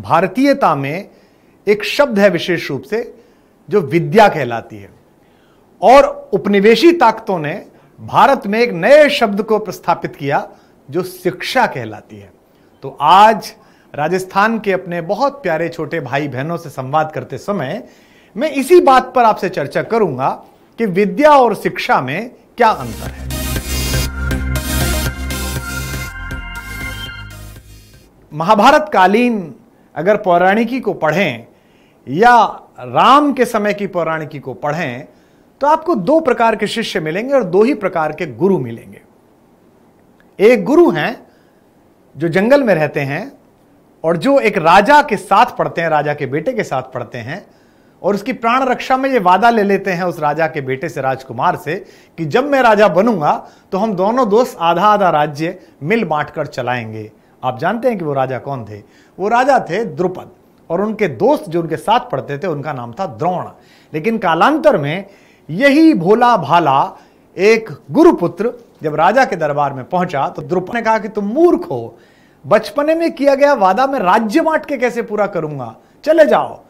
भारतीयता में एक शब्द है विशेष रूप से जो विद्या कहलाती है और उपनिवेशी ताकतों ने भारत में एक नए शब्द को प्रस्थापित किया जो शिक्षा कहलाती है तो आज राजस्थान के अपने बहुत प्यारे छोटे भाई बहनों से संवाद करते समय मैं इसी बात पर आपसे चर्चा करूंगा कि विद्या और शिक्षा में क्या अंतर है महाभारत कालीन अगर पौराणिकी को पढ़ें या राम के समय की पौराणिकी को पढ़ें तो आपको दो प्रकार के शिष्य मिलेंगे और दो ही प्रकार के गुरु मिलेंगे एक गुरु हैं जो जंगल में रहते हैं और जो एक राजा के साथ पढ़ते हैं राजा के बेटे के साथ पढ़ते हैं और उसकी प्राण रक्षा में ये वादा ले लेते हैं उस राजा के बेटे से राजकुमार से कि जब मैं राजा बनूंगा तो हम दोनों दोस्त आधा आधा राज्य मिल बांट कर चलाएंगे आप जानते हैं कि वो राजा कौन थे वो राजा थे द्रुपद और उनके दोस्त जो उनके साथ पढ़ते थे उनका नाम था द्रोण लेकिन कालांतर में यही भोला भाला एक गुरुपुत्र जब राजा के दरबार में पहुंचा तो द्रुपद ने कहा कि तुम मूर्ख हो बचपने में किया गया वादा मैं राज्य बांट के कैसे पूरा करूंगा चले जाओ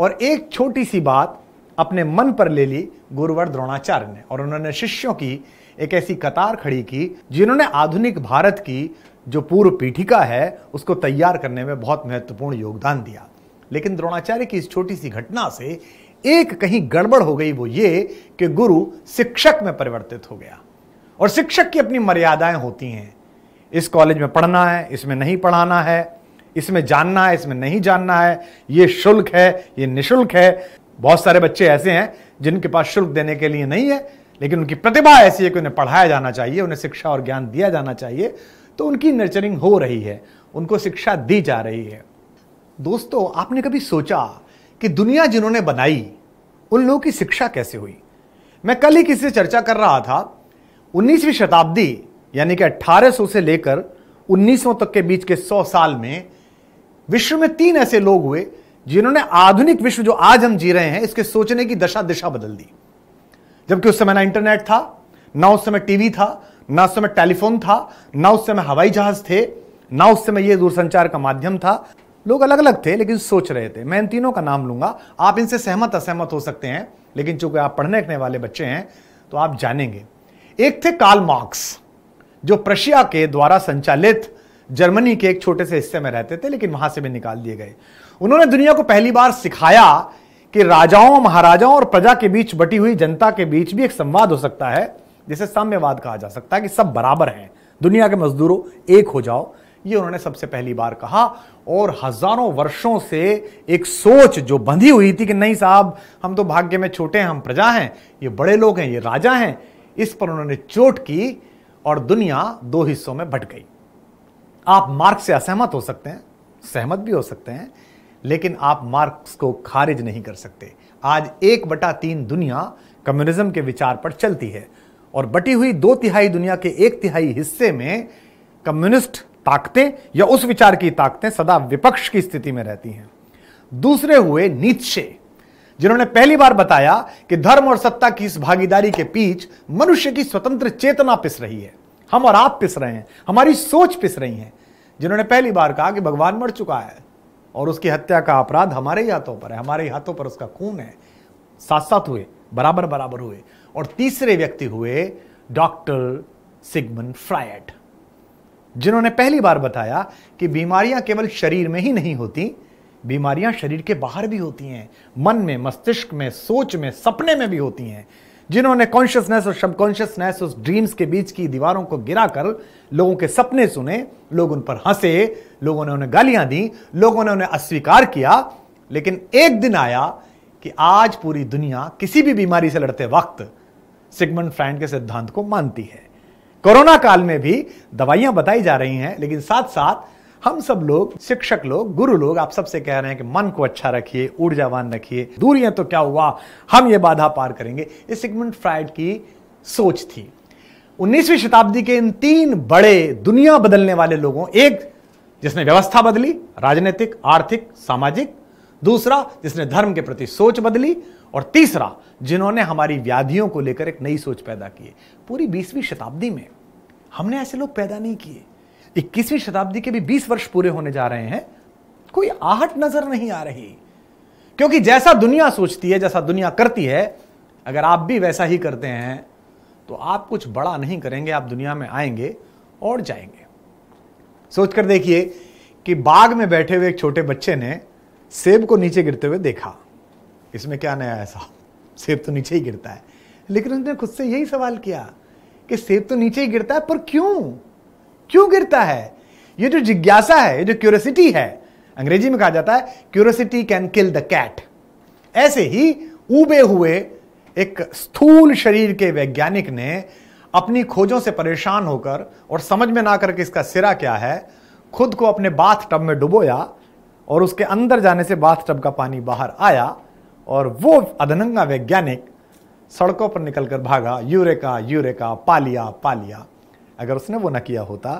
और एक छोटी सी बात अपने मन पर ले ली गुरुवर द्रोणाचार्य ने और उन्होंने शिष्यों की एक ऐसी कतार खड़ी की जिन्होंने आधुनिक भारत की जो पूर्व पीठिका है उसको तैयार करने में बहुत महत्वपूर्ण योगदान दिया लेकिन द्रोणाचार्य की इस छोटी सी घटना से एक कहीं गड़बड़ हो गई वो ये कि गुरु शिक्षक में परिवर्तित हो गया और शिक्षक की अपनी मर्यादाएं होती हैं इस कॉलेज में पढ़ना है इसमें नहीं पढ़ाना है इसमें जानना है इसमें नहीं जानना है ये शुल्क है ये निशुल्क है बहुत सारे बच्चे ऐसे हैं जिनके पास शुल्क देने के लिए नहीं है लेकिन उनकी प्रतिभा ऐसी है कि उन्हें पढ़ाया जाना चाहिए उन्हें शिक्षा और ज्ञान दिया जाना चाहिए तो उनकी नर्चरिंग हो रही है उनको शिक्षा दी जा रही है दोस्तों आपने कभी सोचा कि दुनिया जिन्होंने बनाई उन लोगों की शिक्षा कैसे हुई मैं कल ही किसी से चर्चा कर रहा था 19वीं शताब्दी यानी कि 1800 से लेकर 1900 तक के बीच के 100 साल में विश्व में तीन ऐसे लोग हुए जिन्होंने आधुनिक विश्व जो आज हम जी रहे हैं इसके सोचने की दशा दिशा बदल दी जबकि उस समय ना इंटरनेट था ना उस समय टीवी था ना उस समय टेलीफोन था ना उस समय हवाई जहाज थे ना उस समय यह दूरसंचार का माध्यम था लोग अलग अलग थे लेकिन सोच रहे थे मैं इन तीनों का नाम लूंगा आप इनसे सहमत असहमत हो सकते हैं लेकिन चूंकि आप पढ़ने लिखने वाले बच्चे हैं तो आप जानेंगे एक थे कार्ल मार्क्स जो प्रशिया के द्वारा संचालित जर्मनी के एक छोटे से हिस्से में रहते थे लेकिन वहां से भी निकाल दिए गए उन्होंने दुनिया को पहली बार सिखाया कि राजाओं महाराजाओं और प्रजा के बीच बटी हुई जनता के बीच भी एक संवाद हो सकता है जिसे साम्यवाद कहा जा सकता है कि सब बराबर हैं दुनिया के मजदूरों एक हो जाओ ये उन्होंने सबसे पहली बार कहा और हजारों वर्षों से एक सोच जो बंधी हुई थी कि नहीं साहब हम तो भाग्य में छोटे हैं हम प्रजा हैं ये बड़े लोग हैं ये राजा हैं इस पर उन्होंने चोट की और दुनिया दो हिस्सों में बट गई आप मार्क्स से असहमत हो सकते हैं सहमत भी हो सकते हैं लेकिन आप मार्क्स को खारिज नहीं कर सकते आज एक बटा तीन दुनिया कम्युनिज्म के विचार पर चलती है और बटी हुई दो तिहाई दुनिया के एक तिहाई हिस्से में कम्युनिस्ट ताकतें या उस विचार की ताकतें सदा विपक्ष की स्थिति में रहती हैं दूसरे हुए नीचे जिन्होंने पहली बार बताया कि धर्म और सत्ता की इस भागीदारी के पीछ मनुष्य की स्वतंत्र चेतना पिस रही है हम और आप पिस रहे हैं हमारी सोच पिस रही है जिन्होंने पहली बार कहा कि भगवान मर चुका है और उसकी हत्या का अपराध हमारे ही हाथों पर है हमारे ही हाथों पर उसका खून है साथ साथ हुए बराबर बराबर हुए और तीसरे व्यक्ति हुए डॉक्टर सिगमन फ्रायड जिन्होंने पहली बार बताया कि बीमारियां केवल शरीर में ही नहीं होती बीमारियां शरीर के बाहर भी होती हैं मन में मस्तिष्क में सोच में सपने में भी होती हैं जिन्होंने कॉन्शियसनेस और सबकॉन्शियसनेस उस ड्रीम्स के बीच की दीवारों को गिरा कर लोगों के सपने सुने लोग उन पर हंसे लोगों ने उन्हें गालियां दी लोगों ने उन्हें अस्वीकार किया लेकिन एक दिन आया कि आज पूरी दुनिया किसी भी बीमारी से लड़ते वक्त सिगमन फ्राइड के सिद्धांत को मानती है कोरोना काल में भी दवाइयां बताई जा रही हैं लेकिन साथ साथ हम सब लोग शिक्षक लोग गुरु लोग आप सबसे कह रहे हैं कि मन को अच्छा रखिए ऊर्जावान रखिए दूरियां तो क्या हुआ हम ये बाधा पार करेंगे ये सिगमंड फ्राइड की सोच थी 19वीं शताब्दी के इन तीन बड़े दुनिया बदलने वाले लोगों एक जिसने व्यवस्था बदली राजनीतिक आर्थिक सामाजिक दूसरा जिसने धर्म के प्रति सोच बदली और तीसरा जिन्होंने हमारी व्याधियों को लेकर एक नई सोच पैदा की पूरी बीसवीं शताब्दी में हमने ऐसे लोग पैदा नहीं किए इक्कीसवीं शताब्दी के भी बीस वर्ष पूरे होने जा रहे हैं कोई आहट नजर नहीं आ रही क्योंकि जैसा दुनिया सोचती है जैसा दुनिया करती है अगर आप भी वैसा ही करते हैं तो आप कुछ बड़ा नहीं करेंगे आप दुनिया में आएंगे और जाएंगे सोचकर देखिए कि बाग में बैठे हुए एक छोटे बच्चे ने सेब को नीचे गिरते हुए देखा इसमें क्या नया है साहब सेब तो नीचे ही गिरता है लेकिन उसने खुद से यही सवाल किया कि सेब तो नीचे ही गिरता है पर क्यों क्यों गिरता है ये जो जिज्ञासा है ये जो क्यूरोसिटी है अंग्रेजी में कहा जाता है curiosity can kill the cat ऐसे ही उबे हुए एक स्थूल शरीर के वैज्ञानिक ने अपनी खोजों से परेशान होकर और समझ में ना करके इसका सिरा क्या है खुद को अपने बाथ टब में डुबोया और उसके अंदर जाने से बाथ टब का पानी बाहर आया और वो अधनंगा वैज्ञानिक सड़कों पर निकलकर भागा यूरेका यूरेका पालिया पालिया अगर उसने वो न किया होता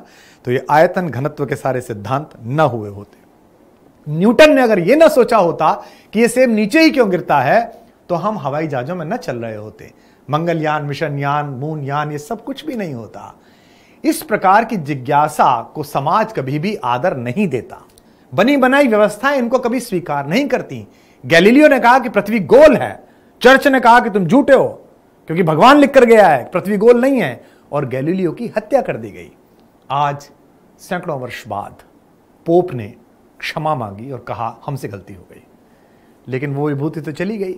तो ये आयतन घनत्व के सारे सिद्धांत न हुए होते न्यूटन ने अगर ये ना सोचा होता कि ये सेब नीचे ही क्यों गिरता है तो हम हवाई जहाजों में न चल रहे होते मंगलयान मिशन यान मून यान ये सब कुछ भी नहीं होता इस प्रकार की जिज्ञासा को समाज कभी भी आदर नहीं देता बनी बनाई व्यवस्थाएं इनको कभी स्वीकार नहीं करती गैलीलियो ने कहा कि पृथ्वी गोल है चर्च ने कहा कि तुम झूठे हो क्योंकि भगवान लिख कर गया है पृथ्वी गोल नहीं है और गैलीलियो की हत्या कर दी गई आज सैकड़ों वर्ष बाद पोप ने क्षमा मांगी और कहा हमसे गलती हो गई लेकिन वो विभूति तो चली गई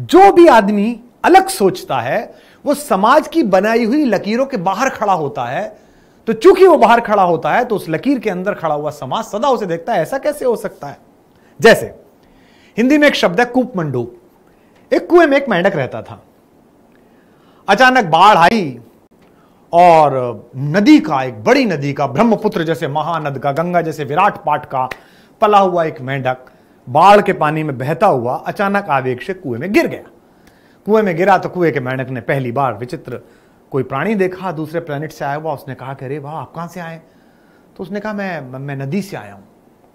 जो भी आदमी अलग सोचता है वो समाज की बनाई हुई लकीरों के बाहर खड़ा होता है तो चूंकि वो बाहर खड़ा होता है तो उस लकीर के अंदर खड़ा हुआ समाज सदा उसे देखता है ऐसा कैसे हो सकता है जैसे हिंदी में एक शब्द है मंडू एक कुएं में एक मेंढक रहता था अचानक बाढ़ आई और नदी का एक बड़ी नदी का ब्रह्मपुत्र जैसे महानद का गंगा जैसे विराट पाट का पला हुआ एक मेंढक बाढ़ के पानी में बहता हुआ अचानक आवेग से कुएं में गिर गया कुएं में गिरा तो कुएं के मेंढक ने पहली बार विचित्र कोई प्राणी देखा दूसरे प्लेनेट से आया हुआ उसने कहा कि अरे वाह आप कहां से आए तो उसने कहा मैं मैं नदी से आया हूं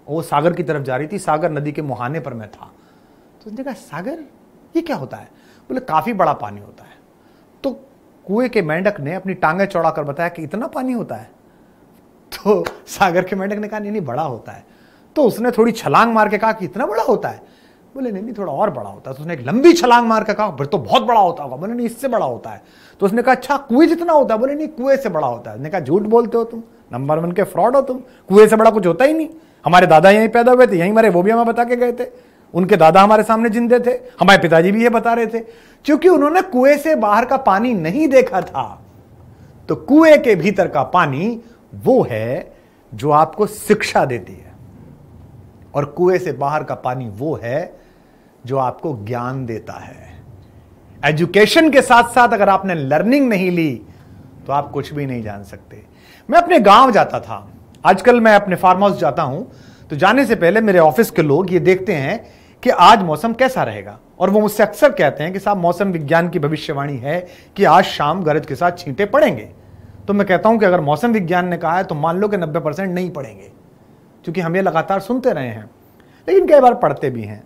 वो सागर की तरफ जा रही थी सागर नदी के मुहाने पर मैं था तो उसने कहा सागर ये क्या होता है बोले काफ़ी बड़ा पानी होता है तो कुएं के मेंढक ने अपनी टांगें चौड़ा कर बताया कि इतना पानी होता है तो सागर के मेंढक ने कहा नहीं नहीं बड़ा होता है तो उसने थोड़ी छलांग मार के कहा कि इतना बड़ा होता है बोले नहीं नहीं थोड़ा और बड़ा होता है तो उसने एक लंबी छलांग मार के कहा फिर तो बहुत बड़ा होता होगा बोले नहीं इससे बड़ा होता है तो उसने कहा अच्छा कुएं जितना होता है बोले नहीं कुएं से बड़ा होता है उसने कहा झूठ बोलते हो तुम नंबर वन के फ्रॉड हो तुम कुएं से बड़ा कुछ होता ही नहीं हमारे दादा यहीं पैदा हुए थे यहीं मरे वो भी हमें बता के गए थे उनके दादा हमारे सामने जिंदे थे हमारे पिताजी भी ये बता रहे थे क्योंकि उन्होंने कुएं से बाहर का पानी नहीं देखा था तो कुएं के भीतर का पानी वो है जो आपको शिक्षा देती है और कुएं से बाहर का पानी वो है जो आपको ज्ञान देता है एजुकेशन के साथ साथ अगर आपने लर्निंग नहीं ली तो आप कुछ भी नहीं जान सकते मैं अपने गांव जाता था आजकल मैं अपने फार्म हाउस जाता हूँ तो जाने से पहले मेरे ऑफिस के लोग ये देखते हैं कि आज मौसम कैसा रहेगा और वो मुझसे अक्सर कहते हैं कि साहब मौसम विज्ञान की भविष्यवाणी है कि आज शाम गरज के साथ छींटे पड़ेंगे तो मैं कहता हूं कि अगर मौसम विज्ञान ने कहा है तो मान लो कि नब्बे परसेंट नहीं पड़ेंगे क्योंकि हम ये लगातार सुनते रहे हैं लेकिन कई बार पढ़ते भी हैं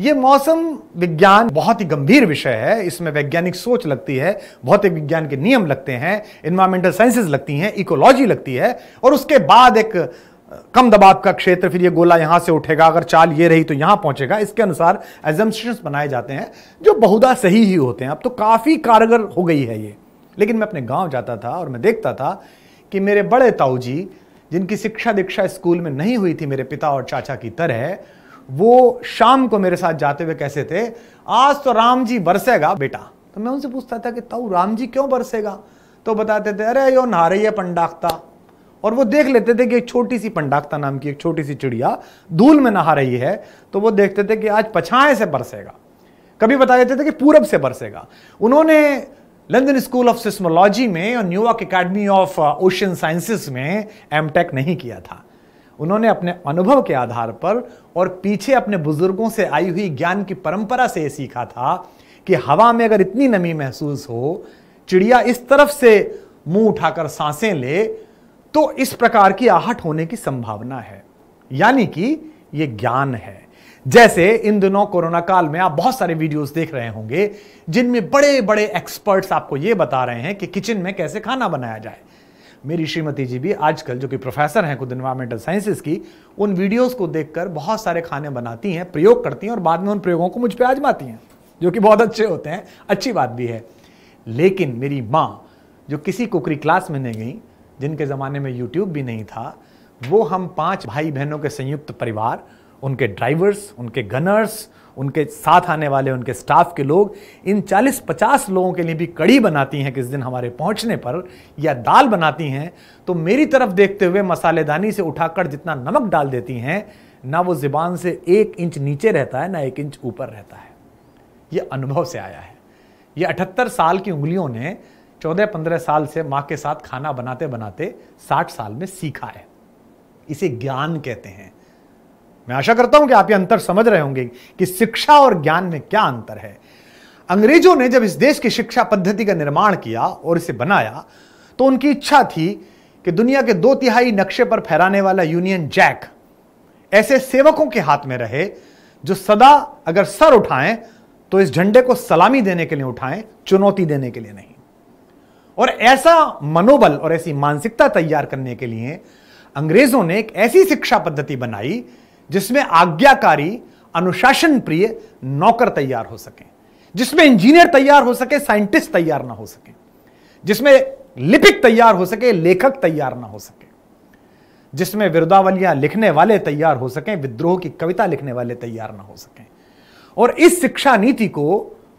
ये मौसम विज्ञान बहुत ही गंभीर विषय है इसमें वैज्ञानिक सोच लगती है भौतिक विज्ञान के नियम लगते हैं इन्वायरमेंटल साइंसेज लगती हैं इकोलॉजी लगती है और उसके बाद एक कम दबाव का क्षेत्र फिर ये गोला यहां से उठेगा अगर चाल ये रही तो यहां पहुंचेगा इसके अनुसार एजम्पशंस बनाए जाते हैं जो बहुधा सही ही होते हैं अब तो काफ़ी कारगर हो गई है ये लेकिन मैं अपने गाँव जाता था और मैं देखता था कि मेरे बड़े ताऊ जी जिनकी शिक्षा दीक्षा स्कूल में नहीं हुई थी मेरे पिता और चाचा की तरह वो शाम को मेरे साथ जाते हुए कैसे थे आज तो राम जी बरसेगा बेटा तो मैं उनसे पूछता था कि तऊ राम जी क्यों बरसेगा तो बताते थे अरे यो नहा रही है और वो देख लेते थे कि एक छोटी सी पंडाखता नाम की एक छोटी सी चिड़िया धूल में नहा रही है तो वो देखते थे कि आज पछाए से बरसेगा कभी बता देते थे कि पूरब से बरसेगा उन्होंने लंदन स्कूल ऑफ सिस्मोलॉजी में और New York academy of ocean sciences में एम नहीं किया था उन्होंने अपने अनुभव के आधार पर और पीछे अपने बुजुर्गों से आई हुई ज्ञान की परंपरा से सीखा था कि हवा में अगर इतनी नमी महसूस हो चिड़िया इस तरफ से मुंह उठाकर सांसें ले तो इस प्रकार की आहट होने की संभावना है यानी कि यह ज्ञान है जैसे इन दिनों कोरोना काल में आप बहुत सारे वीडियोस देख रहे होंगे जिनमें बड़े बड़े एक्सपर्ट्स आपको यह बता रहे हैं कि किचन में कैसे खाना बनाया जाए मेरी श्रीमती जी भी आजकल जो कि प्रोफेसर हैं खुद इन्वायरमेंटल साइंसेज की उन वीडियोस को देखकर बहुत सारे खाने बनाती हैं प्रयोग करती हैं और बाद में उन प्रयोगों को मुझ पर आजमाती हैं जो कि बहुत अच्छे होते हैं अच्छी बात भी है लेकिन मेरी माँ जो किसी कुकरी क्लास में नहीं गई जिनके ज़माने में यूट्यूब भी नहीं था वो हम पाँच भाई बहनों के संयुक्त परिवार उनके ड्राइवर्स उनके गनर्स उनके साथ आने वाले उनके स्टाफ के लोग इन 40-50 लोगों के लिए भी कड़ी बनाती हैं किस दिन हमारे पहुंचने पर या दाल बनाती हैं तो मेरी तरफ देखते हुए मसालेदानी से उठाकर जितना नमक डाल देती हैं ना वो जबान से एक इंच नीचे रहता है ना एक इंच ऊपर रहता है ये अनुभव से आया है ये अठहत्तर साल की उंगलियों ने चौदह पंद्रह साल से माँ के साथ खाना बनाते बनाते साठ साल में सीखा है इसे ज्ञान कहते हैं मैं आशा करता हूं कि आप ये अंतर समझ रहे होंगे कि शिक्षा और ज्ञान में क्या अंतर है अंग्रेजों ने जब इस देश की शिक्षा पद्धति का निर्माण किया और इसे बनाया तो उनकी इच्छा थी कि दुनिया के दो तिहाई नक्शे पर फहराने वाला यूनियन जैक ऐसे सेवकों के हाथ में रहे जो सदा अगर सर उठाएं तो इस झंडे को सलामी देने के लिए उठाएं चुनौती देने के लिए नहीं और ऐसा मनोबल और ऐसी मानसिकता तैयार करने के लिए अंग्रेजों ने एक ऐसी शिक्षा पद्धति बनाई जिसमें आज्ञाकारी अनुशासन प्रिय नौकर तैयार हो सके जिसमें इंजीनियर तैयार हो सके साइंटिस्ट तैयार ना हो सके जिसमें लिपिक तैयार हो सके लेखक तैयार ना हो सके जिसमें विरुदावलियां लिखने वाले तैयार हो सके विद्रोह की कविता लिखने वाले तैयार ना हो सके और इस शिक्षा नीति को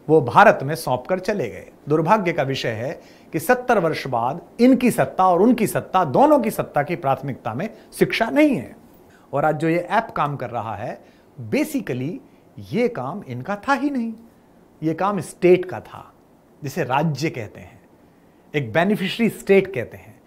वो भारत में सौंप कर चले गए दुर्भाग्य का विषय है कि सत्तर वर्ष बाद इनकी सत्ता और उनकी सत्ता दोनों की सत्ता की प्राथमिकता में शिक्षा नहीं है और आज जो ये ऐप काम कर रहा है बेसिकली ये काम इनका था ही नहीं ये काम स्टेट का था जिसे राज्य कहते हैं एक बेनिफिशरी स्टेट कहते हैं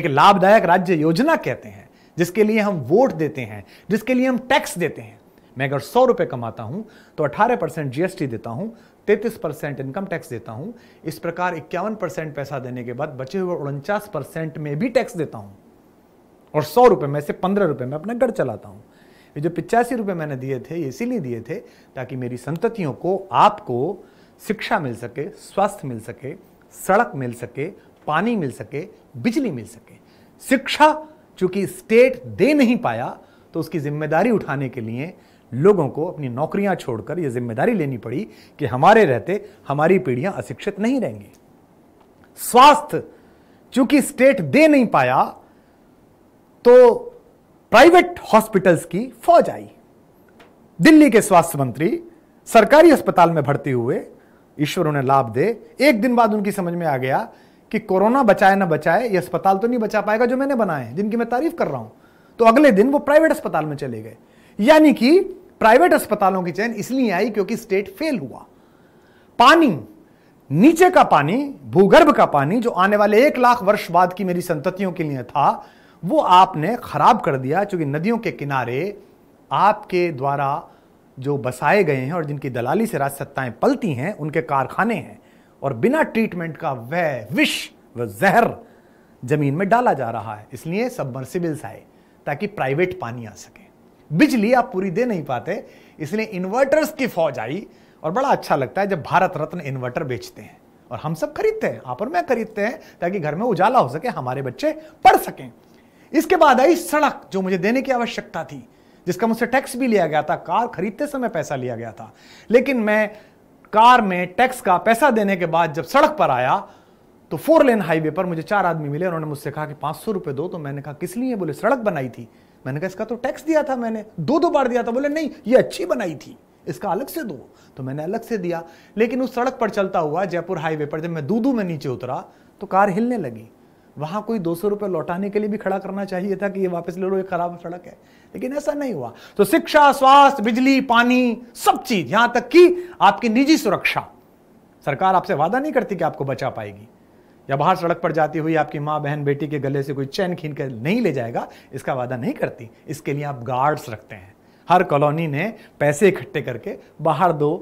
एक लाभदायक राज्य योजना कहते हैं जिसके लिए हम वोट देते हैं जिसके लिए हम टैक्स देते हैं मैं अगर सौ रुपए कमाता हूं तो 18 परसेंट जीएसटी देता हूं 33 परसेंट इनकम टैक्स देता हूं इस प्रकार इक्यावन परसेंट पैसा देने के बाद बचे हुए उनचास परसेंट में भी टैक्स देता हूं और सौ रुपये में से पंद्रह रुपये में अपना घर चलाता हूँ ये जो पिचासी रुपये मैंने दिए थे ये इसीलिए दिए थे ताकि मेरी संततियों को आपको शिक्षा मिल सके स्वास्थ्य मिल सके सड़क मिल सके पानी मिल सके बिजली मिल सके शिक्षा चूंकि स्टेट दे नहीं पाया तो उसकी जिम्मेदारी उठाने के लिए लोगों को अपनी नौकरियां छोड़कर यह जिम्मेदारी लेनी पड़ी कि हमारे रहते हमारी पीढ़ियां अशिक्षित नहीं रहेंगी स्वास्थ्य चूंकि स्टेट दे नहीं पाया तो प्राइवेट हॉस्पिटल्स की फौज आई दिल्ली के स्वास्थ्य मंत्री सरकारी अस्पताल में भर्ती हुए ईश्वर उन्हें लाभ दे एक दिन बाद उनकी समझ में आ गया कि कोरोना बचाए ना बचाए ये अस्पताल तो नहीं बचा पाएगा जो मैंने बनाए हैं जिनकी मैं तारीफ कर रहा हूं तो अगले दिन वो प्राइवेट अस्पताल में चले गए यानी कि प्राइवेट अस्पतालों की चयन इसलिए आई क्योंकि स्टेट फेल हुआ पानी नीचे का पानी भूगर्भ का पानी जो आने वाले एक लाख वर्ष बाद की मेरी संततियों के लिए था वो आपने खराब कर दिया क्योंकि नदियों के किनारे आपके द्वारा जो बसाए गए हैं और जिनकी दलाली से राज सत्ताएं पलती हैं उनके कारखाने हैं और बिना ट्रीटमेंट का वह विष व जहर जमीन में डाला जा रहा है इसलिए सबमर्सिबल्स आए ताकि प्राइवेट पानी आ सके बिजली आप पूरी दे नहीं पाते इसलिए इन्वर्टर्स की फौज आई और बड़ा अच्छा लगता है जब भारत रत्न इन्वर्टर बेचते हैं और हम सब खरीदते हैं आप और मैं खरीदते हैं ताकि घर में उजाला हो सके हमारे बच्चे पढ़ सकें इसके बाद आई सड़क जो मुझे देने की आवश्यकता थी जिसका मुझसे टैक्स भी लिया गया था कार खरीदते समय पैसा लिया गया था लेकिन मैं कार में टैक्स का पैसा देने के बाद जब सड़क पर आया तो फोर लेन हाईवे पर मुझे चार आदमी मिले उन्होंने मुझसे कहा कि पांच सौ रुपए दो तो मैंने कहा किस लिए बोले सड़क बनाई थी मैंने कहा इसका तो टैक्स दिया था मैंने दो दो बार दिया था बोले नहीं ये अच्छी बनाई थी इसका अलग से दो तो मैंने अलग से दिया लेकिन उस सड़क पर चलता हुआ जयपुर हाईवे पर जब मैं दूधू में नीचे उतरा तो कार हिलने लगी वहाँ कोई दो सौ रुपए लौटाने के लिए भी खड़ा करना चाहिए था कि ये वापस ले लो ये खराब सड़क है लेकिन ऐसा नहीं हुआ तो शिक्षा स्वास्थ्य बिजली पानी सब चीज यहाँ तक कि आपकी निजी सुरक्षा सरकार आपसे वादा नहीं करती कि आपको बचा पाएगी या बाहर सड़क पर जाती हुई आपकी माँ बहन बेटी के गले से कोई चैन खीन कर नहीं ले जाएगा इसका वादा नहीं करती इसके लिए आप गार्ड्स रखते हैं हर कॉलोनी ने पैसे इकट्ठे करके बाहर दो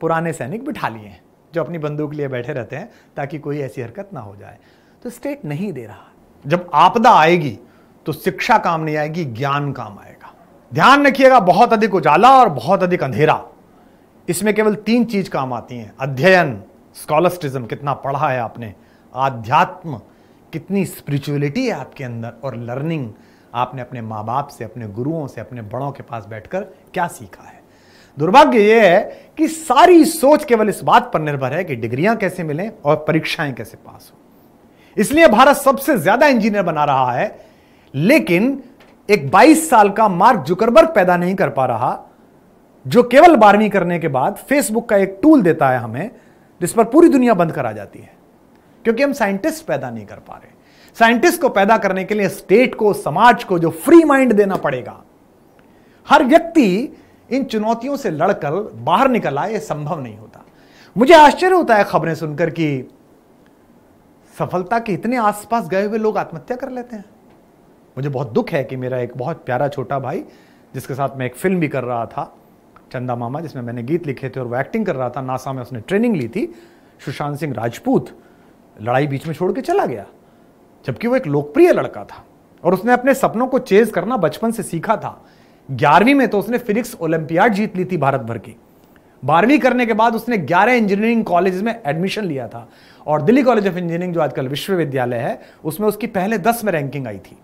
पुराने सैनिक बिठा लिए हैं जो अपनी बंदूक लिए बैठे रहते हैं ताकि कोई ऐसी हरकत ना हो जाए तो स्टेट नहीं दे रहा जब आपदा आएगी तो शिक्षा काम नहीं आएगी ज्ञान काम आएगा ध्यान रखिएगा बहुत अधिक उजाला और बहुत अधिक अंधेरा इसमें केवल तीन चीज काम आती हैं अध्ययन स्कॉलस्टिज्म कितना पढ़ा है आपने आध्यात्म कितनी स्पिरिचुअलिटी है आपके अंदर और लर्निंग आपने अपने माँ बाप से अपने गुरुओं से अपने बड़ों के पास बैठकर क्या सीखा है दुर्भाग्य यह है कि सारी सोच केवल इस बात पर निर्भर है कि डिग्रियां कैसे मिलें और परीक्षाएं कैसे पास हों इसलिए भारत सबसे ज्यादा इंजीनियर बना रहा है लेकिन एक 22 साल का मार्क जुकरबर्ग पैदा नहीं कर पा रहा जो केवल बारहवीं करने के बाद फेसबुक का एक टूल देता है हमें जिस पर पूरी दुनिया बंद करा जाती है क्योंकि हम साइंटिस्ट पैदा नहीं कर पा रहे साइंटिस्ट को पैदा करने के लिए स्टेट को समाज को जो फ्री माइंड देना पड़ेगा हर व्यक्ति इन चुनौतियों से लड़कर बाहर निकल आए यह संभव नहीं होता मुझे आश्चर्य होता है खबरें सुनकर कि सफलता के इतने आसपास गए हुए लोग आत्महत्या कर लेते हैं मुझे बहुत दुख है कि मेरा एक बहुत प्यारा छोटा भाई जिसके साथ मैं एक फिल्म भी कर रहा था चंदा मामा जिसमें मैंने गीत लिखे थे और वो एक्टिंग कर रहा था नासा में उसने ट्रेनिंग ली थी सुशांत सिंह राजपूत लड़ाई बीच में छोड़ के चला गया जबकि वो एक लोकप्रिय लड़का था और उसने अपने सपनों को चेज करना बचपन से सीखा था ग्यारहवीं में तो उसने फिजिक्स ओलंपियाड जीत ली थी भारत भर की बारहवीं करने के बाद उसने ग्यारह इंजीनियरिंग कॉलेज में एडमिशन लिया था और दिल्ली कॉलेज ऑफ इंजीनियरिंग जो आजकल विश्वविद्यालय है उसमें उसकी पहले दस में रैंकिंग आई थी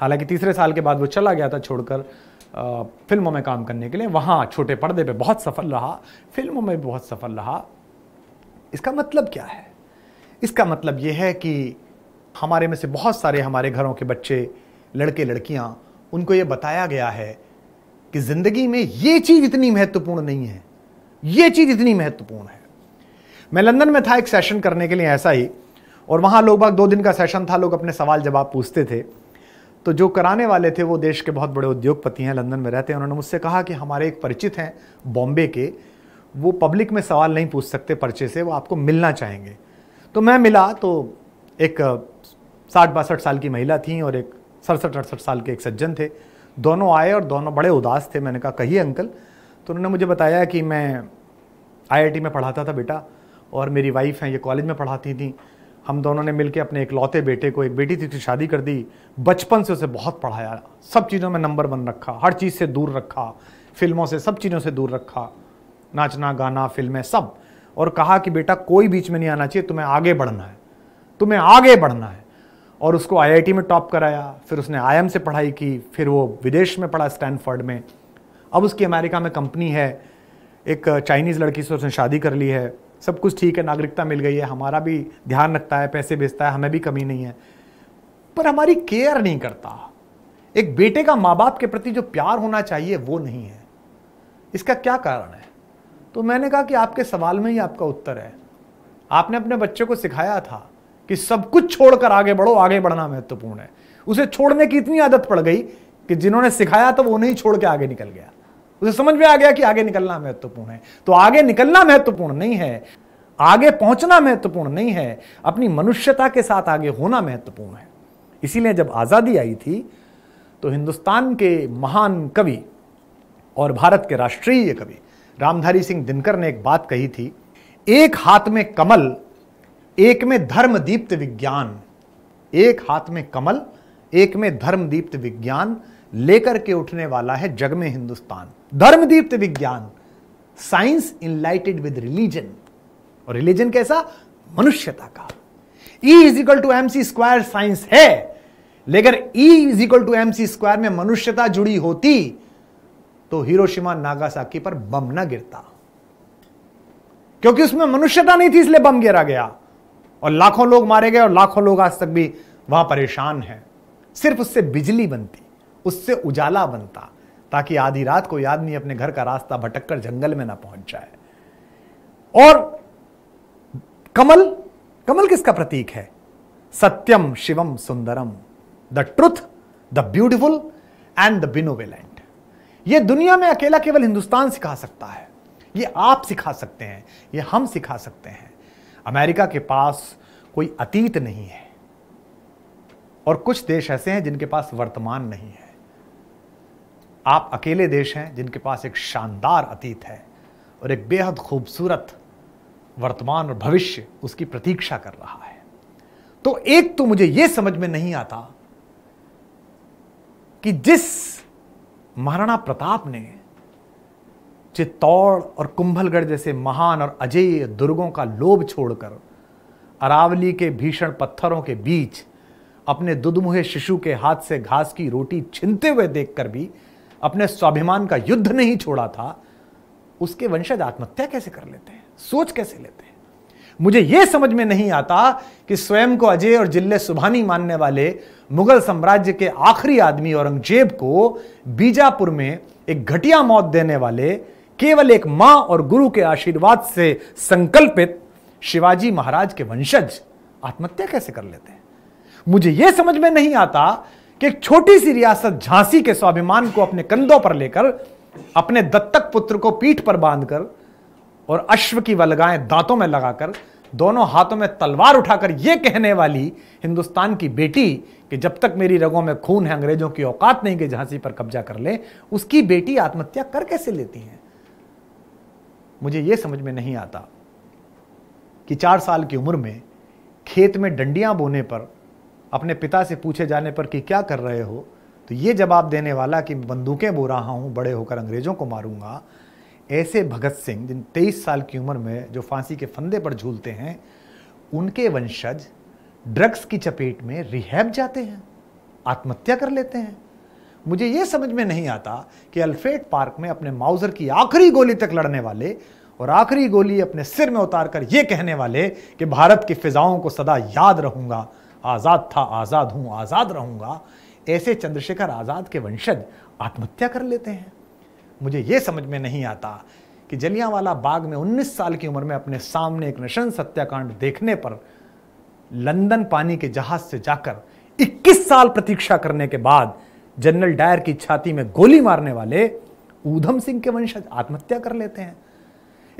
हालांकि तीसरे साल के बाद वो चला गया था छोड़कर फिल्मों में काम करने के लिए वहाँ छोटे पर्दे पे बहुत सफल रहा फिल्मों में बहुत सफल रहा इसका मतलब क्या है इसका मतलब ये है कि हमारे में से बहुत सारे हमारे घरों के बच्चे लड़के लड़कियाँ उनको ये बताया गया है कि ज़िंदगी में ये चीज़ इतनी महत्वपूर्ण नहीं है ये चीज़ इतनी महत्वपूर्ण है मैं लंदन में था एक सेशन करने के लिए ऐसा ही और वहां लोग बाग दो दिन का सेशन था लोग अपने सवाल जवाब पूछते थे तो जो कराने वाले थे वो देश के बहुत बड़े उद्योगपति हैं लंदन में रहते हैं उन्होंने मुझसे कहा कि हमारे एक परिचित हैं बॉम्बे के वो पब्लिक में सवाल नहीं पूछ सकते पर्चे से वो आपको मिलना चाहेंगे तो मैं मिला तो एक साठ बासठ साल की महिला थी और एक सड़सठ अड़सठ साल के एक सज्जन थे दोनों आए और दोनों बड़े उदास थे मैंने कहा कहिए अंकल तो उन्होंने मुझे बताया कि मैं आईआईटी में पढ़ाता था बेटा और मेरी वाइफ हैं ये कॉलेज में पढ़ाती थी हम दोनों ने मिलकर अपने इकलौते बेटे को एक बेटी थी उसकी शादी कर दी बचपन से उसे बहुत पढ़ाया सब चीज़ों में नंबर वन रखा हर चीज़ से दूर रखा फिल्मों से सब चीज़ों से दूर रखा नाचना गाना फिल्में सब और कहा कि बेटा कोई बीच में नहीं आना चाहिए तुम्हें आगे बढ़ना है तुम्हें आगे बढ़ना है और उसको आईआईटी में टॉप कराया फिर उसने आईएम से पढ़ाई की फिर वो विदेश में पढ़ा स्टैनफर्ड में अब उसकी अमेरिका में कंपनी है एक चाइनीज़ लड़की से उसने शादी कर ली है सब कुछ ठीक है नागरिकता मिल गई है हमारा भी ध्यान रखता है पैसे भेजता है हमें भी कमी नहीं है पर हमारी केयर नहीं करता एक बेटे का माँ बाप के प्रति जो प्यार होना चाहिए वो नहीं है इसका क्या कारण है तो मैंने कहा कि आपके सवाल में ही आपका उत्तर है आपने अपने बच्चे को सिखाया था कि सब कुछ छोड़कर आगे बढ़ो आगे बढ़ना महत्वपूर्ण है उसे छोड़ने की इतनी आदत पड़ गई कि जिन्होंने सिखाया था वो नहीं छोड़ के आगे निकल गया उसे समझ में आ गया कि आगे निकलना महत्वपूर्ण है तो आगे निकलना महत्वपूर्ण नहीं है आगे पहुंचना महत्वपूर्ण नहीं है अपनी मनुष्यता के साथ आगे होना महत्वपूर्ण है इसीलिए जब आज़ादी आई थी तो हिंदुस्तान के महान कवि और भारत के राष्ट्रीय कवि रामधारी सिंह दिनकर ने एक बात कही थी एक हाथ में कमल एक में धर्मदीप्त विज्ञान एक हाथ में कमल एक में धर्मदीप्त विज्ञान लेकर के उठने वाला है जग में हिंदुस्तान धर्मदीप्त विज्ञान साइंस इनलाइटेड विद रिलीजन और रिलीजन कैसा मनुष्यता का E is equal to M C square science है लेकिन E is equal to M C square में मनुष्यता जुड़ी होती तो हिरोशिमा नागासाकी पर बम ना गिरता क्योंकि उसमें मनुष्यता नहीं थी इसलिए बम गिरा गया और लाखों लोग मारे गए और लाखों लोग आज तक भी वहां परेशान हैं सिर्फ उससे बिजली बनती उससे उजाला बनता ताकि आधी रात कोई आदमी अपने घर का रास्ता भटककर जंगल में ना पहुंच जाए और कमल कमल किसका प्रतीक है सत्यम शिवम सुंदरम the truth the beautiful and the benevolent ये दुनिया में अकेला केवल हिंदुस्तान सिखा सकता है ये आप सिखा सकते हैं ये हम सिखा सकते हैं अमेरिका के पास कोई अतीत नहीं है और कुछ देश ऐसे हैं जिनके पास वर्तमान नहीं है आप अकेले देश हैं जिनके पास एक शानदार अतीत है और एक बेहद खूबसूरत वर्तमान और भविष्य उसकी प्रतीक्षा कर रहा है तो एक तो मुझे यह समझ में नहीं आता कि जिस महाराणा प्रताप ने चित्तौड़ और कुंभलगढ़ जैसे महान और अजेय दुर्गों का लोभ छोड़कर अरावली के भीषण पत्थरों के बीच अपने दुदमुहे शिशु के हाथ से घास की रोटी छिनते हुए देखकर भी अपने स्वाभिमान का युद्ध नहीं छोड़ा था उसके वंशज आत्महत्या कैसे कर लेते हैं सोच कैसे लेते हैं मुझे यह समझ में नहीं आता कि स्वयं को अजय और जिले सुभानी मानने वाले मुगल साम्राज्य के आखिरी आदमी औरंगजेब को बीजापुर में एक घटिया मौत देने वाले केवल एक मां और गुरु के आशीर्वाद से संकल्पित शिवाजी महाराज के वंशज आत्महत्या कैसे कर लेते हैं मुझे यह समझ में नहीं आता कि एक छोटी सी रियासत झांसी के स्वाभिमान को अपने कंधों पर लेकर अपने दत्तक पुत्र को पीठ पर बांधकर और अश्व की वलगाएं दांतों में लगाकर दोनों हाथों में तलवार उठाकर यह कहने वाली हिंदुस्तान की बेटी कि जब तक मेरी रगों में खून है अंग्रेजों की औकात नहीं कि झांसी पर कब्जा कर ले उसकी बेटी आत्महत्या कर कैसे लेती है मुझे यह समझ में नहीं आता कि चार साल की उम्र में खेत में डंडियां बोने पर अपने पिता से पूछे जाने पर कि क्या कर रहे हो तो ये जवाब देने वाला कि बंदूकें बो रहा हूँ बड़े होकर अंग्रेज़ों को मारूंगा ऐसे भगत सिंह जिन तेईस साल की उम्र में जो फांसी के फंदे पर झूलते हैं उनके वंशज ड्रग्स की चपेट में रिहैब जाते हैं आत्महत्या कर लेते हैं मुझे ये समझ में नहीं आता कि अल्फेट पार्क में अपने माउजर की आखिरी गोली तक लड़ने वाले और आखिरी गोली अपने सिर में उतार कर ये कहने वाले कि भारत की फिजाओं को सदा याद रहूंगा आज़ाद था आज़ाद हूं आज़ाद रहूंगा ऐसे चंद्रशेखर आज़ाद के वंशज आत्महत्या कर लेते हैं मुझे यह समझ में नहीं आता कि जलियांवाला बाग में 19 साल की उम्र में अपने सामने एक नशन सत्याकांड देखने पर लंदन पानी के जहाज से जाकर 21 साल प्रतीक्षा करने के बाद जनरल डायर की छाती में गोली मारने वाले ऊधम सिंह के वंशज आत्महत्या कर लेते हैं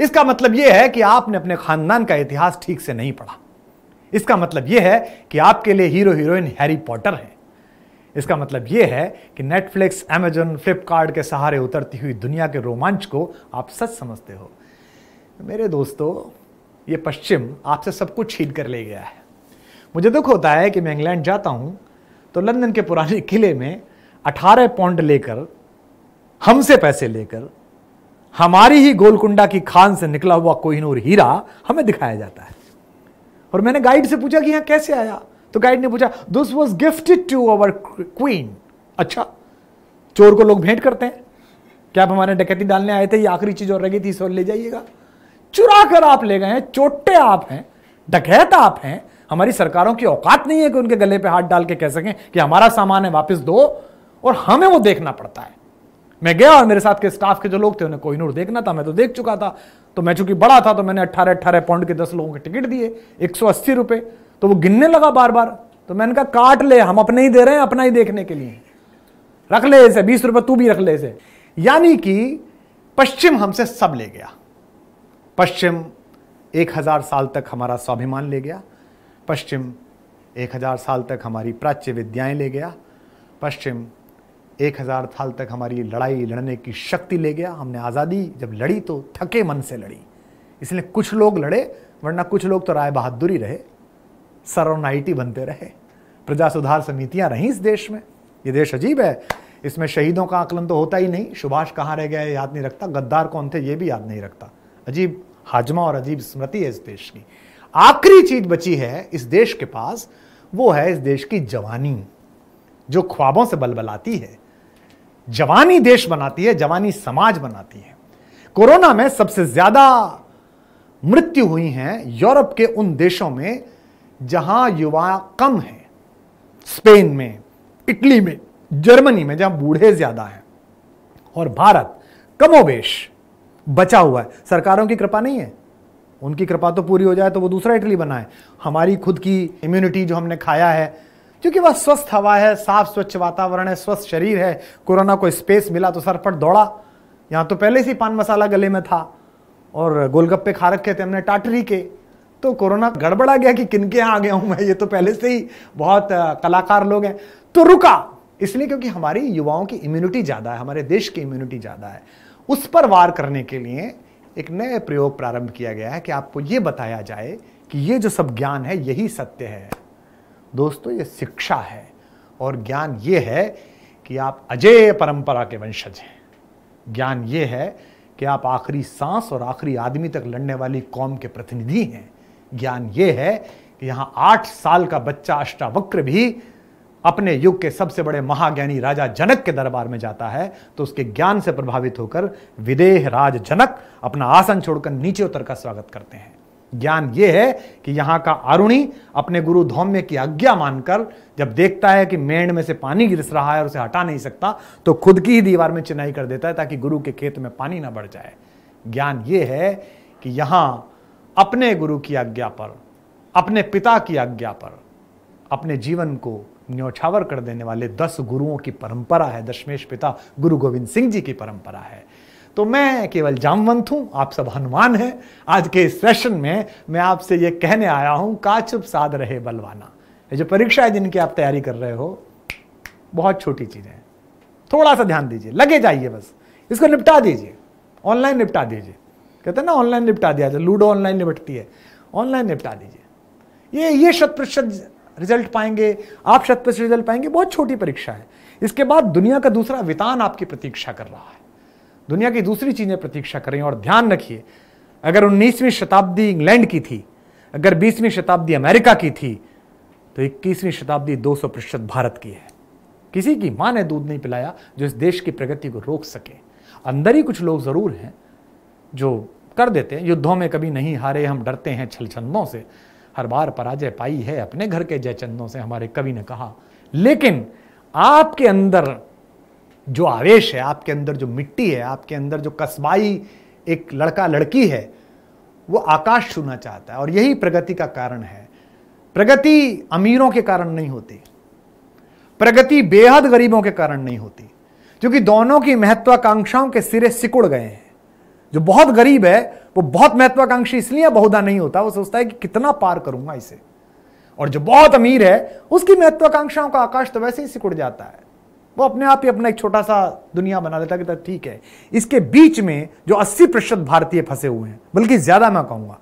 इसका मतलब यह है कि आपने अपने खानदान का इतिहास ठीक से नहीं पढ़ा इसका मतलब यह है कि आपके लिए हीरो हीरोइन हैरी पॉटर हैं इसका मतलब यह है कि नेटफ्लिक्स एमेजन फ्लिपकार्ट के सहारे उतरती हुई दुनिया के रोमांच को आप सच समझते हो मेरे दोस्तों ये पश्चिम आपसे सब कुछ छीन कर ले गया है मुझे दुख होता है कि मैं इंग्लैंड जाता हूँ तो लंदन के पुराने किले में 18 पॉइंट लेकर हमसे पैसे लेकर हमारी ही गोलकुंडा की खान से निकला हुआ कोहिनूर हीरा हमें दिखाया जाता है और मैंने गाइड से पूछा कि यहां कैसे आया तो गाइड ने पूछा this was gifted to our queen अच्छा चोर को लोग भेंट करते हैं क्या आप हमारे डकैती डालने आए थे ये आखिरी चीज़ और रह थी इस और ले जाइएगा चुरा कर आप ले गए हैं चोटे आप हैं डकैत आप हैं हमारी सरकारों की औकात नहीं है कि उनके गले पे हाथ डाल के कह सकें कि हमारा सामान है वापस दो और हमें वो देखना पड़ता है मैं गया और मेरे साथ के स्टाफ के जो लोग थे उन्हें कोई नूर देखना था मैं तो देख चुका था तो मैं चूंकि बड़ा था तो मैंने अट्ठारह अट्ठारह पाउंड के दस लोगों के टिकट दिए एक सौ अस्सी तो वो गिनने लगा बार बार तो मैंने कहा काट ले हम अपने ही दे रहे हैं अपना ही देखने के लिए रख ले इसे बीस रुपए तू भी रख ले इसे यानी कि पश्चिम हमसे सब ले गया पश्चिम एक हज़ार साल तक हमारा स्वाभिमान ले गया पश्चिम एक हज़ार साल तक हमारी प्राच्य विद्याएं ले गया पश्चिम एक हज़ार साल तक हमारी लड़ाई लड़ने की शक्ति ले गया हमने आज़ादी जब लड़ी तो थके मन से लड़ी इसलिए कुछ लोग लड़े वरना कुछ लोग तो राय बहादुरी रहे सरोनाइटी बनते रहे प्रजा सुधार समितियाँ रहीं इस देश में ये देश अजीब है इसमें शहीदों का आकलन तो होता ही नहीं सुभाष कहाँ रह गए याद नहीं रखता गद्दार कौन थे ये भी याद नहीं रखता अजीब हाजमा और अजीब स्मृति है इस देश की आखिरी चीज बची है इस देश के पास वो है इस देश की जवानी जो ख्वाबों से बलबलाती है जवानी देश बनाती है जवानी समाज बनाती है कोरोना में सबसे ज्यादा मृत्यु हुई है यूरोप के उन देशों में जहां युवा कम है स्पेन में इटली में जर्मनी में जहां बूढ़े ज्यादा हैं और भारत कमोबेश बचा हुआ है सरकारों की कृपा नहीं है उनकी कृपा तो पूरी हो जाए तो वो दूसरा इटली बनाए हमारी खुद की इम्यूनिटी जो हमने खाया है क्योंकि वह स्वस्थ हवा है साफ स्वच्छ वातावरण है स्वस्थ शरीर है कोरोना को स्पेस मिला तो सरपट दौड़ा यहाँ तो पहले से पान मसाला गले में था और गोलगप्पे खा रखे थे हमने टाटरी के तो कोरोना गड़बड़ा गया कि किन के यहाँ आ गया हूँ मैं ये तो पहले से ही बहुत कलाकार लोग हैं तो रुका इसलिए क्योंकि हमारी युवाओं की इम्यूनिटी ज़्यादा है हमारे देश की इम्यूनिटी ज़्यादा है उस पर वार करने के लिए एक नए प्रयोग प्रारंभ किया गया है कि आपको ये बताया जाए कि ये जो सब ज्ञान है यही सत्य है दोस्तों ये शिक्षा है और ज्ञान ये है कि आप अजय परंपरा के वंशज हैं ज्ञान ये है कि आप आखिरी सांस और आखिरी आदमी तक लड़ने वाली कौम के प्रतिनिधि हैं ज्ञान ये है कि यहाँ आठ साल का बच्चा अष्टावक्र भी अपने युग के सबसे बड़े महाज्ञानी राजा जनक के दरबार में जाता है तो उसके ज्ञान से प्रभावित होकर विदेह राज जनक अपना आसन छोड़कर नीचे उतर का स्वागत करते हैं ज्ञान ये है कि यहाँ का आरुणी अपने गुरु धौम्य की आज्ञा मानकर जब देखता है कि मेण में से पानी गिरस रहा है और उसे हटा नहीं सकता तो खुद की ही दीवार में चिनाई कर देता है ताकि गुरु के खेत में पानी ना बढ़ जाए ज्ञान ये है कि यहाँ अपने गुरु की आज्ञा पर अपने पिता की आज्ञा पर अपने जीवन को न्यौछावर कर देने वाले दस गुरुओं की परंपरा है दशमेश पिता गुरु गोविंद सिंह जी की परंपरा है तो मैं केवल जामवंत हूं आप सब हनुमान हैं आज के इस सेशन में मैं आपसे ये कहने आया हूं काचुप साध रहे बलवाना ये जो परीक्षा है जिनकी आप तैयारी कर रहे हो बहुत छोटी चीज़ें हैं थोड़ा सा ध्यान दीजिए लगे जाइए बस इसको निपटा दीजिए ऑनलाइन निपटा दीजिए कहते हैं ना ऑनलाइन निपटा दिया जाए लूडो ऑनलाइन निपटती है ऑनलाइन निपटा दीजिए ये ये शत प्रतिशत रिजल्ट पाएंगे आप शत प्रतिशत रिजल्ट पाएंगे बहुत छोटी परीक्षा है इसके बाद दुनिया का दूसरा वितान आपकी प्रतीक्षा कर रहा है दुनिया की दूसरी चीज़ें प्रतीक्षा करें और ध्यान रखिए अगर 19वीं शताब्दी इंग्लैंड की थी अगर 20वीं शताब्दी अमेरिका की थी तो 21वीं शताब्दी 200 प्रतिशत भारत की है किसी की माँ ने दूध नहीं पिलाया जो इस देश की प्रगति को रोक सके अंदर ही कुछ लोग ज़रूर हैं जो कर देते हैं युद्धों में कभी नहीं हारे हम डरते हैं छलछंदों से हर बार पराजय पाई है अपने घर के जयचंदों से हमारे कवि ने कहा लेकिन आपके अंदर जो आवेश है आपके अंदर जो मिट्टी है आपके अंदर जो कस्बाई एक लड़का लड़की है वो आकाश छूना चाहता है और यही प्रगति का कारण है प्रगति अमीरों के कारण नहीं होती प्रगति बेहद गरीबों के कारण नहीं होती क्योंकि दोनों की महत्वाकांक्षाओं के सिरे सिकुड़ गए हैं जो बहुत गरीब है वो बहुत महत्वाकांक्षी इसलिए बहुधा नहीं होता वो सोचता है कि कितना पार करूंगा इसे और जो बहुत अमीर है उसकी महत्वाकांक्षाओं का आकाश तो वैसे ही सिकुड़ जाता है वो अपने आप ही अपना एक छोटा सा दुनिया बना लेता कि तो ठीक है इसके बीच में जो 80 प्रतिशत भारतीय फंसे हुए हैं बल्कि ज़्यादा मैं कहूंगा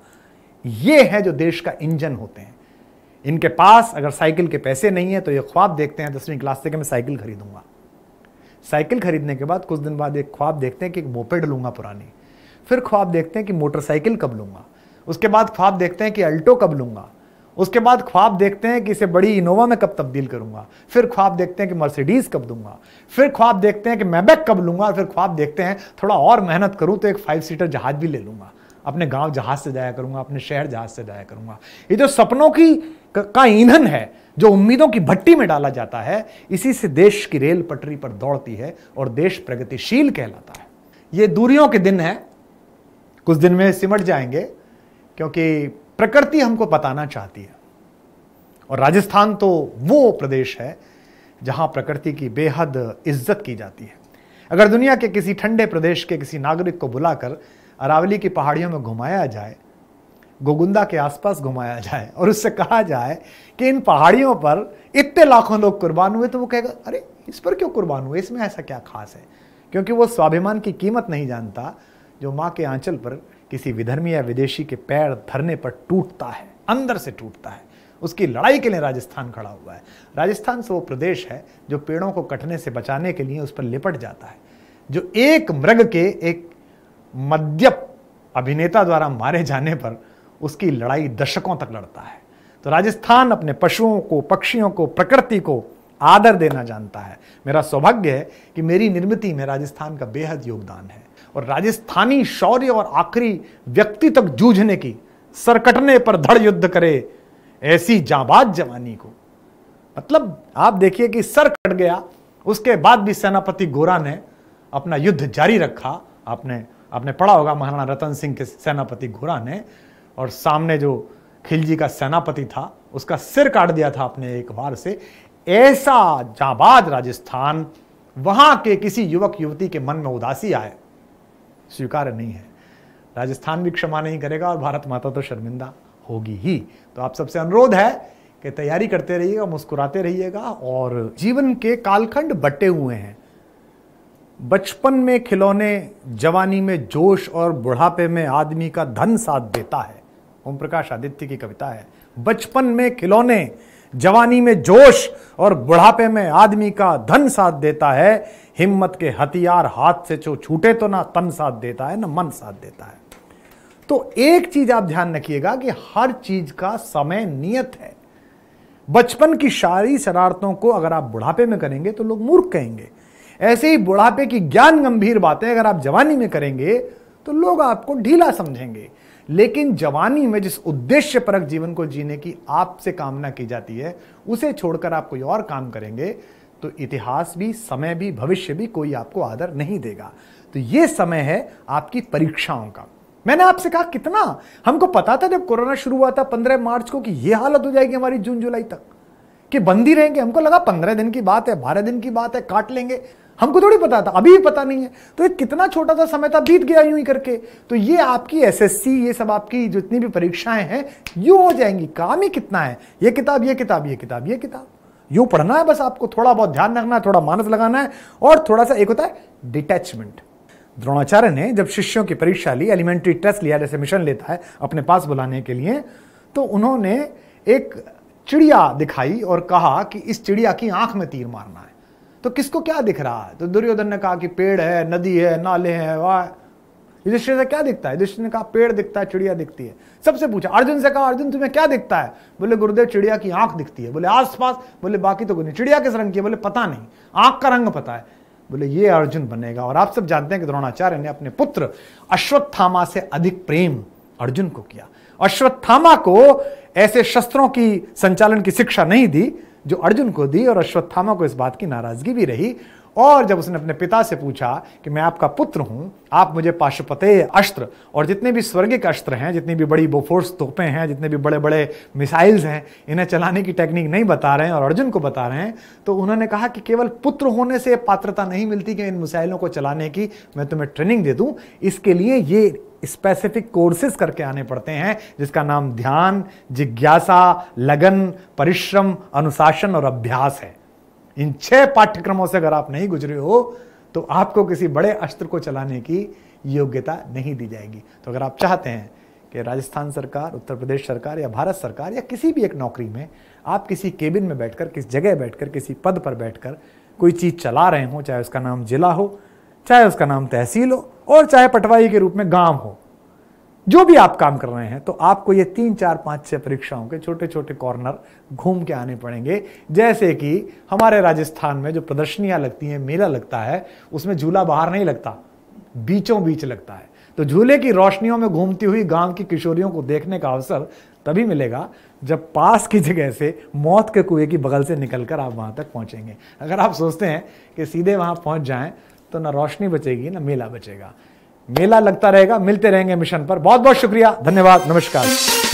ये है जो देश का इंजन होते हैं इनके पास अगर साइकिल के पैसे नहीं है तो ये ख्वाब देखते हैं दसवीं क्लास से कि मैं साइकिल खरीदूंगा साइकिल खरीदने के बाद कुछ दिन बाद एक ख्वाब देखते हैं कि एक मोपेड लूंगा पुरानी फिर ख्वाब देखते हैं कि मोटरसाइकिल कब लूंगा उसके बाद ख्वाब देखते हैं कि अल्टो कब लूंगा उसके बाद ख्वाब देखते हैं कि इसे बड़ी इनोवा में कब तब्दील करूंगा फिर ख्वाब देखते हैं कि मर्सिडीज़ कब दूंगा फिर ख्वाब देखते हैं कि मैबैक कब लूंगा फिर ख्वाब देखते हैं थोड़ा और मेहनत करूं तो एक फाइव सीटर जहाज भी ले लूंगा अपने गांव जहाज से जाया करूंगा अपने शहर जहाज से जाया करूंगा ये जो सपनों की का ईंधन है जो उम्मीदों की भट्टी में डाला जाता है इसी से देश की रेल पटरी पर दौड़ती है और देश प्रगतिशील कहलाता है ये दूरियों के दिन है कुछ दिन में सिमट जाएंगे क्योंकि प्रकृति हमको बताना चाहती है और राजस्थान तो वो प्रदेश है जहां प्रकृति की बेहद इज्जत की जाती है अगर दुनिया के किसी ठंडे प्रदेश के किसी नागरिक को बुलाकर अरावली की पहाड़ियों में घुमाया जाए गोगुंदा के आसपास घुमाया जाए और उससे कहा जाए कि इन पहाड़ियों पर इतने लाखों लोग कुर्बान हुए तो वो कहेगा अरे इस पर क्यों कुर्बान हुए इसमें ऐसा क्या खास है क्योंकि वो स्वाभिमान की कीमत नहीं जानता जो माँ के आंचल पर किसी विधर्मी या विदेशी के पैर धरने पर टूटता है अंदर से टूटता है उसकी लड़ाई के लिए राजस्थान खड़ा हुआ है राजस्थान से वो प्रदेश है जो पेड़ों को कटने से बचाने के लिए उस पर लिपट जाता है जो एक मृग के एक मद्यप अभिनेता द्वारा मारे जाने पर उसकी लड़ाई दशकों तक लड़ता है तो राजस्थान अपने पशुओं को पक्षियों को प्रकृति को आदर देना जानता है मेरा सौभाग्य है कि मेरी निर्मिति में राजस्थान का बेहद योगदान है और राजस्थानी शौर्य और आखिरी व्यक्ति तक जूझने की सरकटने पर धड़ युद्ध करे ऐसी जाबाज जवानी को मतलब आप देखिए कि सर कट गया उसके बाद भी सेनापति गोरा ने अपना युद्ध जारी रखा आपने आपने पढ़ा होगा महाराणा रतन सिंह के सेनापति गोरा ने और सामने जो खिलजी का सेनापति था उसका सिर काट दिया था अपने एक बार से ऐसा जाबाज राजस्थान वहां के किसी युवक युवती के मन में उदासी आए स्वीकार नहीं है राजस्थान भी क्षमा नहीं करेगा और भारत माता तो शर्मिंदा होगी ही तो आप सबसे अनुरोध है कि तैयारी करते रहिएगा मुस्कुराते रहिएगा और जीवन के कालखंड बटे हुए हैं बचपन में खिलौने जवानी में जोश और बुढ़ापे में आदमी का धन साथ देता है ओम प्रकाश आदित्य की कविता है बचपन में खिलौने जवानी में जोश और बुढ़ापे में आदमी का धन साथ देता है हिम्मत के हथियार हाथ से जो छूटे तो ना तन साथ देता है ना मन साथ देता है तो एक चीज आप ध्यान रखिएगा कि हर चीज का समय नियत है बचपन की सारी शरारतों को अगर आप बुढ़ापे में करेंगे तो लोग मूर्ख कहेंगे ऐसे ही बुढ़ापे की ज्ञान गंभीर बातें अगर आप जवानी में करेंगे तो लोग आपको ढीला समझेंगे लेकिन जवानी में जिस उद्देश्य परक जीवन को जीने की आपसे कामना की जाती है उसे छोड़कर आप कोई और काम करेंगे तो इतिहास भी समय भी भविष्य भी कोई आपको आदर नहीं देगा तो ये समय है आपकी परीक्षाओं का मैंने आपसे कहा कितना हमको पता था जब कोरोना शुरू हुआ था पंद्रह मार्च को कि यह हालत हो जाएगी हमारी जून जुलाई तक कि बंदी रहेंगे हमको लगा पंद्रह दिन की बात है बारह दिन की बात है काट लेंगे हमको थोड़ी पता था अभी भी पता नहीं है तो ये कितना छोटा सा समय था बीत गया यूं ही करके तो ये आपकी एसएससी ये सब आपकी जितनी भी परीक्षाएं हैं यू हो जाएंगी काम ही कितना है ये किताब ये किताब ये किताब ये किताब यूं पढ़ना है बस आपको थोड़ा बहुत ध्यान रखना है थोड़ा मानस लगाना है और थोड़ा सा एक होता है डिटैचमेंट द्रोणाचार्य ने जब शिष्यों की परीक्षा ली एलिमेंट्री टेस्ट लिया जैसे मिशन लेता है अपने पास बुलाने के लिए तो उन्होंने एक चिड़िया दिखाई और कहा कि इस चिड़िया की आंख में तीर मारना है तो किसको क्या दिख रहा है तो दुर्योधन ने कहा कि पेड़ है नदी है नाले हैं वाह युधिष्ठिर से क्या दिखता है युधिष्ठिर ने कहा पेड़ दिखता है चिड़िया दिखती है सबसे पूछा अर्जुन से कहा अर्जुन तुम्हें क्या दिखता है बोले गुरुदेव चिड़िया की आंख दिखती है बोले आसपास बोले बाकी तो नहीं चिड़िया किस रंग की है बोले पता नहीं आंख का रंग पता है बोले ये अर्जुन बनेगा और आप सब जानते हैं कि द्रोणाचार्य ने अपने पुत्र अश्वत्थामा से अधिक प्रेम अर्जुन को किया अश्वत्थामा को ऐसे शस्त्रों की संचालन की शिक्षा नहीं दी जो अर्जुन को दी और अश्वत्थामा को इस बात की नाराजगी भी रही और जब उसने अपने पिता से पूछा कि मैं आपका पुत्र हूं आप मुझे पाशुपते अस्त्र और जितने भी स्वर्गिक अस्त्र हैं जितनी भी बड़ी बोफोर्स तोपे हैं जितने भी बड़े बड़े मिसाइल्स हैं इन्हें चलाने की टेक्निक नहीं बता रहे हैं और अर्जुन को बता रहे हैं तो उन्होंने कहा कि केवल पुत्र होने से पात्रता नहीं मिलती कि इन मिसाइलों को चलाने की मैं तुम्हें ट्रेनिंग दे दूँ इसके लिए ये स्पेसिफिक कोर्सेज करके आने पड़ते हैं जिसका नाम ध्यान जिज्ञासा लगन परिश्रम अनुशासन और अभ्यास है इन छह पाठ्यक्रमों से अगर आप नहीं गुजरे हो तो आपको किसी बड़े अस्त्र को चलाने की योग्यता नहीं दी जाएगी तो अगर आप चाहते हैं कि राजस्थान सरकार उत्तर प्रदेश सरकार या भारत सरकार या किसी भी एक नौकरी में आप किसी केबिन में बैठकर किस जगह बैठकर किसी पद पर बैठकर कोई चीज़ चला रहे हों चाहे उसका नाम जिला हो चाहे उसका नाम तहसील हो और चाहे पटवाई के रूप में गांव हो जो भी आप काम कर रहे हैं तो आपको ये तीन चार पाँच छः परीक्षाओं के छोटे छोटे कॉर्नर घूम के आने पड़ेंगे जैसे कि हमारे राजस्थान में जो प्रदर्शनियां लगती हैं मेला लगता है उसमें झूला बाहर नहीं लगता बीचों बीच लगता है तो झूले की रोशनियों में घूमती हुई गांव की किशोरियों को देखने का अवसर तभी मिलेगा जब पास की जगह से मौत के कुएं की बगल से निकलकर आप वहां तक पहुंचेंगे अगर आप सोचते हैं कि सीधे वहां पहुंच जाएं तो ना रोशनी बचेगी ना मेला बचेगा मेला लगता रहेगा मिलते रहेंगे मिशन पर बहुत बहुत शुक्रिया धन्यवाद नमस्कार